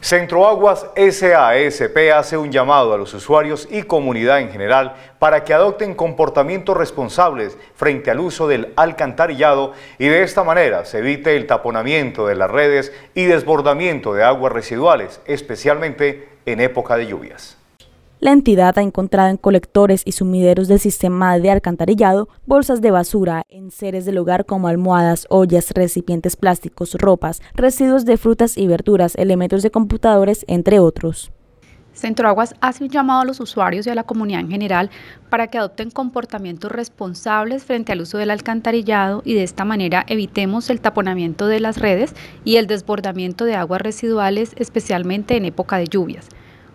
Centro Aguas SASP hace un llamado a los usuarios y comunidad en general para que adopten comportamientos responsables frente al uso del alcantarillado y de esta manera se evite el taponamiento de las redes y desbordamiento de aguas residuales, especialmente en época de lluvias. La entidad ha encontrado en colectores y sumideros del sistema de alcantarillado bolsas de basura, en seres del hogar como almohadas, ollas, recipientes plásticos, ropas, residuos de frutas y verduras, elementos de computadores, entre otros. Centroaguas hace un llamado a los usuarios y a la comunidad en general para que adopten comportamientos responsables frente al uso del alcantarillado y de esta manera evitemos el taponamiento de las redes y el desbordamiento de aguas residuales, especialmente en época de lluvias.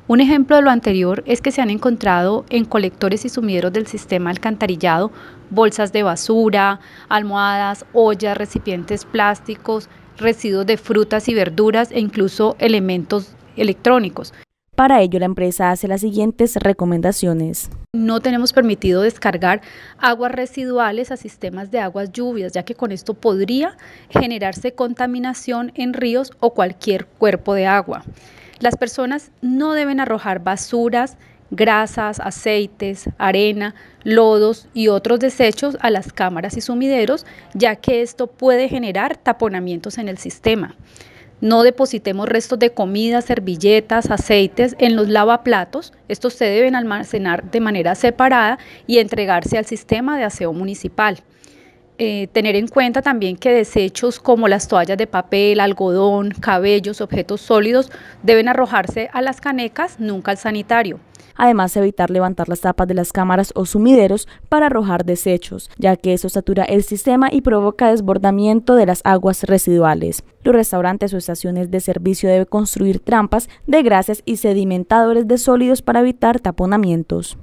Un ejemplo de lo anterior es que se han encontrado en colectores y sumideros del sistema alcantarillado bolsas de basura, almohadas, ollas, recipientes plásticos, residuos de frutas y verduras e incluso elementos electrónicos. Para ello, la empresa hace las siguientes recomendaciones. No tenemos permitido descargar aguas residuales a sistemas de aguas lluvias, ya que con esto podría generarse contaminación en ríos o cualquier cuerpo de agua. Las personas no deben arrojar basuras, grasas, aceites, arena, lodos y otros desechos a las cámaras y sumideros, ya que esto puede generar taponamientos en el sistema. No depositemos restos de comida, servilletas, aceites en los lavaplatos. Estos se deben almacenar de manera separada y entregarse al sistema de aseo municipal. Eh, tener en cuenta también que desechos como las toallas de papel, algodón, cabellos, objetos sólidos deben arrojarse a las canecas, nunca al sanitario. Además, evitar levantar las tapas de las cámaras o sumideros para arrojar desechos, ya que eso satura el sistema y provoca desbordamiento de las aguas residuales. Los restaurantes o estaciones de servicio deben construir trampas de grasas y sedimentadores de sólidos para evitar taponamientos.